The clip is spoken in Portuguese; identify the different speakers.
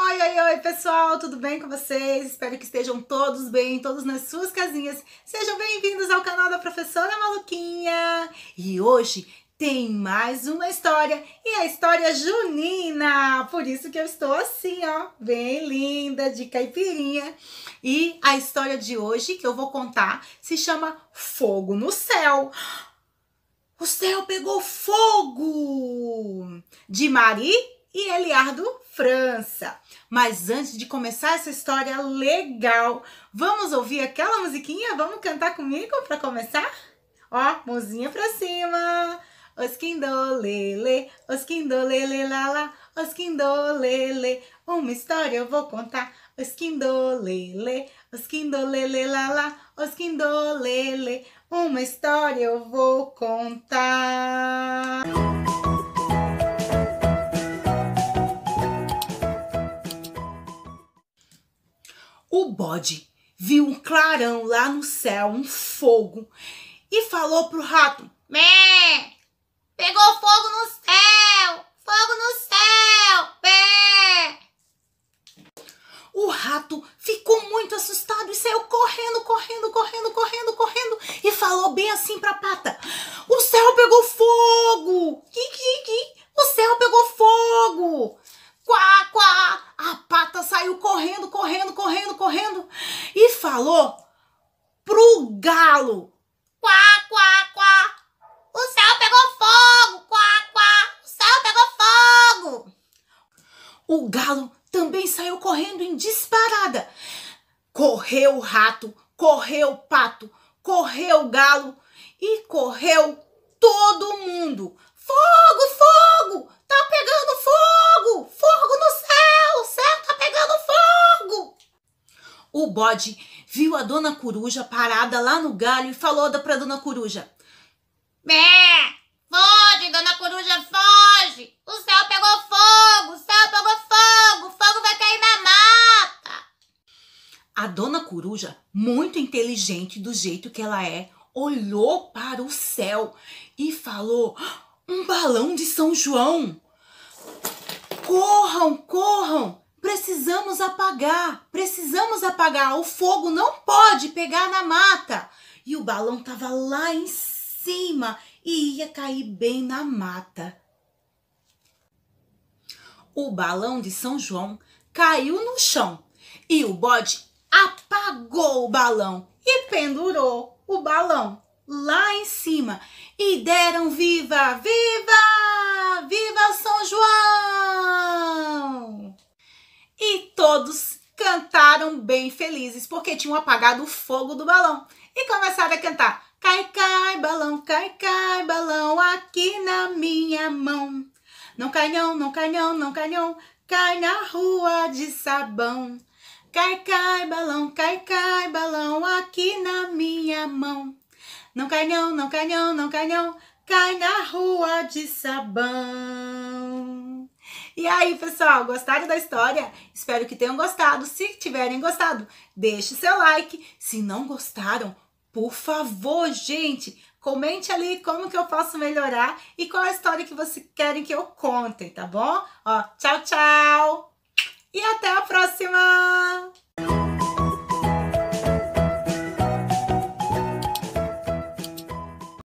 Speaker 1: Oi, oi, oi, pessoal, tudo bem com vocês? Espero que estejam todos bem, todos nas suas casinhas. Sejam bem-vindos ao canal da Professora Maluquinha. E hoje tem mais uma história e é a história junina. Por isso que eu estou assim, ó, bem linda, de caipirinha. E a história de hoje que eu vou contar se chama Fogo no Céu. O céu pegou fogo! De Marie e Eliardo França. Mas antes de começar essa história legal, vamos ouvir aquela musiquinha? Vamos cantar comigo para começar? Ó, mãozinha para cima. Osquindolele, osquindolele lala, osquindolele, uma história eu vou contar. Osquindolele, osquindolele lala, osquindolele, uma história eu vou contar. o bode viu um clarão lá no céu, um fogo, e falou pro rato: Mé! Pegou fogo no céu! Fogo no céu! Mé! O rato ficou muito assustado e saiu correndo, correndo, correndo, correndo, correndo e falou bem assim pra pata: pro galo. Quá, quá, quá. O céu pegou fogo. Quá, quá. O céu pegou fogo. O galo também saiu correndo em disparada. Correu o rato, correu o pato, correu o galo e correu todo mundo. Fogo, fogo! bode, viu a dona coruja parada lá no galho e falou para a dona coruja: Bé! Foge, dona coruja, foge! O céu pegou fogo! O céu pegou fogo! O fogo vai cair na mata! A dona coruja, muito inteligente do jeito que ela é, olhou para o céu e falou: Um balão de São João! Corram, corram! precisamos apagar, precisamos apagar. O fogo não pode pegar na mata. E o balão estava lá em cima e ia cair bem na mata. O balão de São João caiu no chão e o bode apagou o balão e pendurou o balão lá em cima e deram viva, viva também felizes porque tinham apagado o fogo do balão e começaram a cantar: Cai, cai, balão, cai, cai, balão, aqui na minha mão. Não canhão não, canhão não, canhão cai na rua de sabão. Cai, cai, balão, cai, cai, balão, aqui na minha mão. Não canhão não, canhão não, canhão cai na rua de sabão. E aí, pessoal, gostaram da história? Espero que tenham gostado. Se tiverem gostado, deixe seu like. Se não gostaram, por favor, gente, comente ali como que eu posso melhorar e qual a história que vocês querem que eu conte, tá bom? Ó, tchau, tchau! E até a próxima!